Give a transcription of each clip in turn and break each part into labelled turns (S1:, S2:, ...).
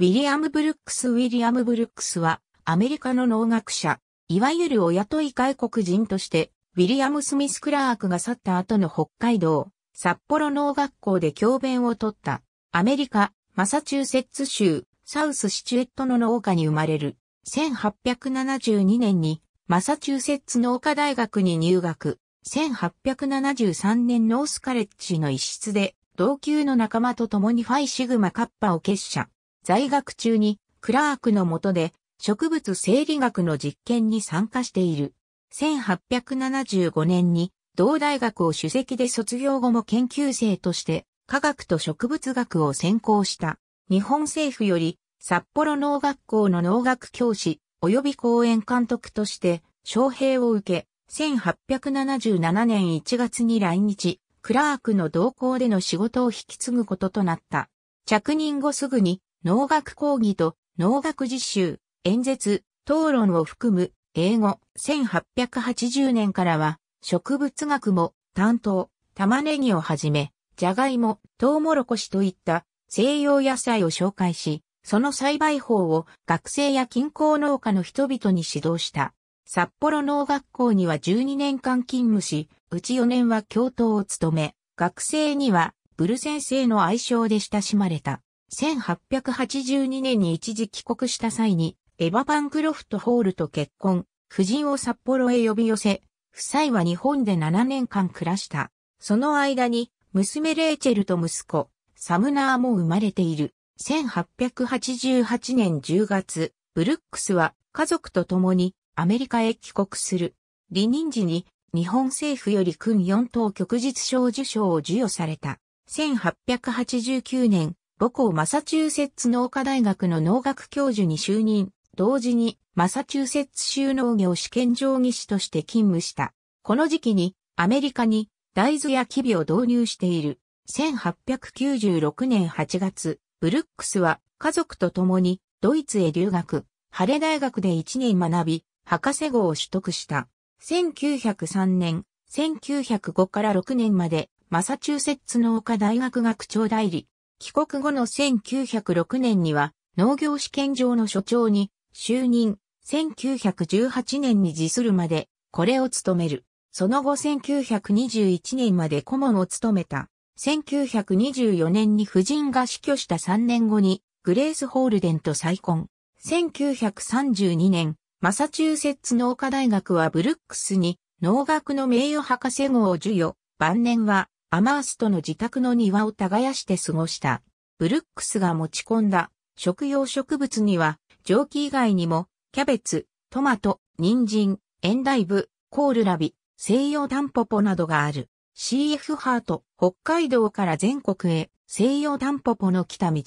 S1: ウィリアム・ブルックス・ウィリアム・ブルックスは、アメリカの農学者、いわゆるお雇い外国人として、ウィリアム・スミス・クラークが去った後の北海道、札幌農学校で教鞭をとった、アメリカ、マサチューセッツ州、サウス・シチュエットの農家に生まれる。1872年に、マサチューセッツ農科大学に入学。1873年ノースカレッジの一室で、同級の仲間と共にファイシグマカッパを結社。在学中にクラークの下で植物生理学の実験に参加している。1875年に同大学を主席で卒業後も研究生として科学と植物学を専攻した。日本政府より札幌農学校の農学教師及び講演監督として招聘を受け、1877年1月に来日、クラークの同行での仕事を引き継ぐこととなった。着任後すぐに農学講義と農学実習、演説、討論を含む英語1880年からは植物学も担当、玉ねぎをはじめ、じゃがいも、トウモロコシといった西洋野菜を紹介し、その栽培法を学生や近郊農家の人々に指導した。札幌農学校には12年間勤務し、うち4年は教頭を務め、学生にはブル先生の愛称で親しまれた。1882年に一時帰国した際に、エヴァ・バンクロフト・ホールと結婚、夫人を札幌へ呼び寄せ、夫妻は日本で7年間暮らした。その間に、娘レーチェルと息子、サムナーも生まれている。1888年10月、ブルックスは家族と共にアメリカへ帰国する。離任時に日本政府より訓4等旭日賞受賞を授与された。1889年、母校マサチューセッツ農科大学の農学教授に就任、同時にマサチューセッツ州農業試験場技師として勤務した。この時期にアメリカに大豆やキビを導入している。1896年8月、ブルックスは家族と共にドイツへ留学、ハレ大学で1年学び、博士号を取得した。1903年、1905から6年までマサチューセッツ農科大学学長代理、帰国後の1906年には農業試験場の所長に就任、1918年に辞するまでこれを務める。その後1921年まで顧問を務めた。1924年に夫人が死去した3年後にグレース・ホールデンと再婚。1932年、マサチューセッツ農科大学はブルックスに農学の名誉博士号を授与。晩年はアマーストの自宅の庭を耕して過ごした。ブルックスが持ち込んだ食用植物には、蒸気以外にも、キャベツ、トマト、人参、エンダイブ、コールラビ、西洋タンポポなどがある。CF ハート、北海道から全国へ、西洋タンポポの来た道。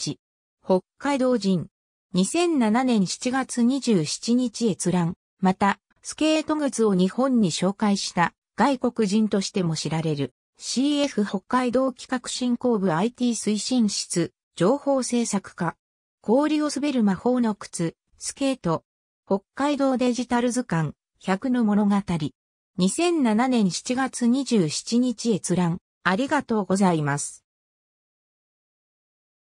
S1: 北海道人。2007年7月27日閲覧。また、スケート靴を日本に紹介した外国人としても知られる。CF 北海道企画振興部 IT 推進室、情報制作課。氷を滑る魔法の靴、スケート。北海道デジタル図鑑、100の物語。2007年7月27日閲覧。ありがとうございます。